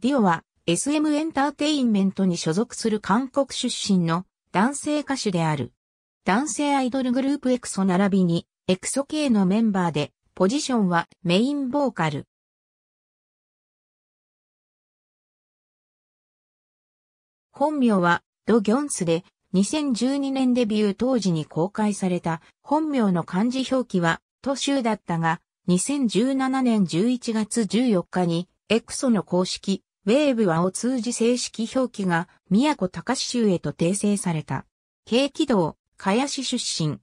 ディオは SM エンターテインメントに所属する韓国出身の男性歌手である。男性アイドルグループエクソ並びにエクソ系のメンバーでポジションはメインボーカル。本名はドギョンスで2012年デビュー当時に公開された本名の漢字表記はトシューだったが2017年11月14日にエクソの公式ウェーブはを通じ正式表記が、宮古高州へと訂正された。軽軌道、茅市出身。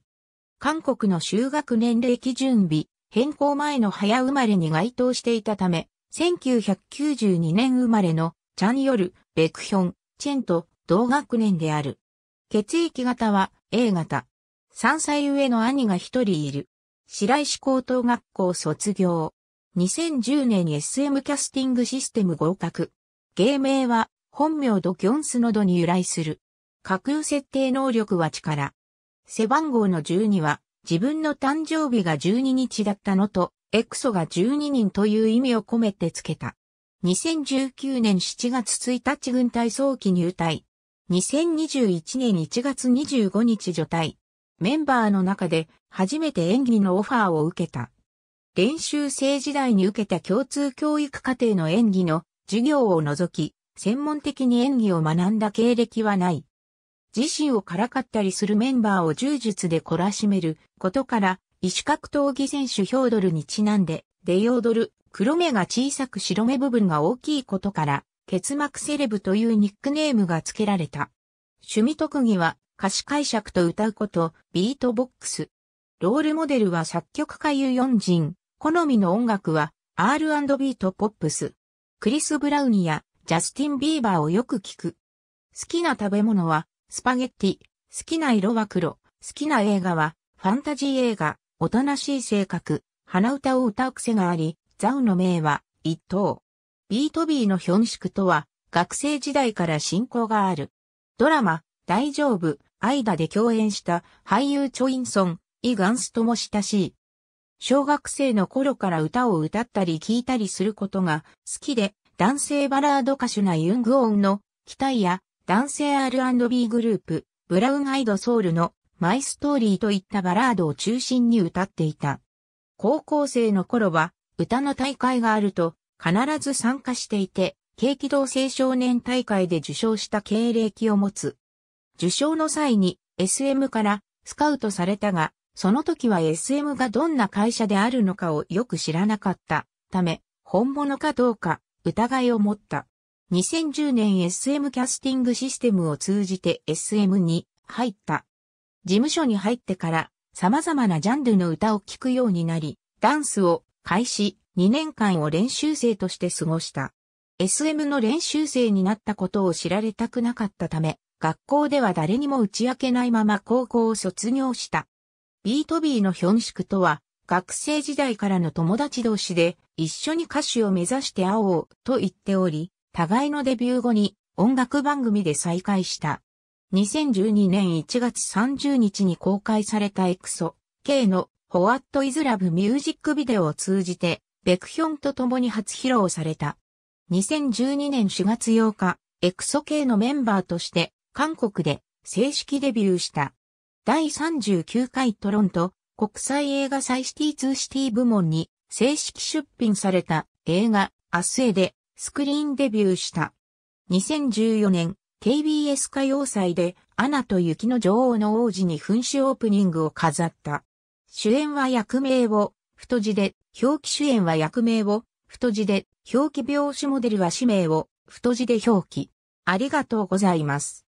韓国の修学年齢基準日、変更前の早生まれに該当していたため、1992年生まれのチャンヨル、ベクヒョン、チェンと同学年である。血液型は A 型。3歳上の兄が一人いる。白石高等学校卒業。2010年 SM キャスティングシステム合格。芸名は本名ドキョンスノドに由来する。架空設定能力は力。背番号の12は自分の誕生日が12日だったのと、エクソが12人という意味を込めて付けた。2019年7月1日軍隊早期入隊。2021年1月25日除隊。メンバーの中で初めて演技のオファーを受けた。練習生時代に受けた共通教育課程の演技の授業を除き、専門的に演技を学んだ経歴はない。自身をからかったりするメンバーを柔術で懲らしめることから、異種格闘技選手ヒョードルにちなんで、デヨードル、黒目が小さく白目部分が大きいことから、結膜セレブというニックネームが付けられた。趣味特技は歌詞解釈と歌うこと、ビートボックス。ロールモデルは作曲家ユヨンジン、好みの音楽は R&B とポップス。クリス・ブラウニやジャスティン・ビーバーをよく聞く。好きな食べ物はスパゲッティ。好きな色は黒。好きな映画はファンタジー映画。おとなしい性格。鼻歌を歌う癖があり、ザウの名は一等。ビートビーのヒョンシクとは学生時代から親交がある。ドラマ、大丈夫、間で共演した俳優チョインソン、イ・ガンスとも親しい。小学生の頃から歌を歌ったり聴いたりすることが好きで、男性バラード歌手なユングオンの期待や男性 R&B グループ、ブラウンアイドソウルのマイストーリーといったバラードを中心に歌っていた。高校生の頃は歌の大会があると必ず参加していて、軽機動青少年大会で受賞した経歴を持つ。受賞の際に SM からスカウトされたが、その時は SM がどんな会社であるのかをよく知らなかったため、本物かどうか疑いを持った。2010年 SM キャスティングシステムを通じて SM に入った。事務所に入ってから様々なジャンルの歌を聴くようになり、ダンスを開始2年間を練習生として過ごした。SM の練習生になったことを知られたくなかったため、学校では誰にも打ち明けないまま高校を卒業した。ビートビーのヒョンシクとは、学生時代からの友達同士で、一緒に歌手を目指して会おうと言っており、互いのデビュー後に音楽番組で再会した。2012年1月30日に公開されたエクソ、K のホワット・イズ・ラブ・ミュージックビデオを通じて、ベクヒョンと共に初披露された。2012年4月8日、エクソ K のメンバーとして、韓国で正式デビューした。第39回トロント国際映画祭シティ2シティ部門に正式出品された映画アスエでスクリーンデビューした。2014年 KBS 歌謡祭でアナと雪の女王の王子に噴酒オープニングを飾った。主演は役名を太字で、表記主演は役名を太字で、表記描写モデルは氏名を太字で表記。ありがとうございます。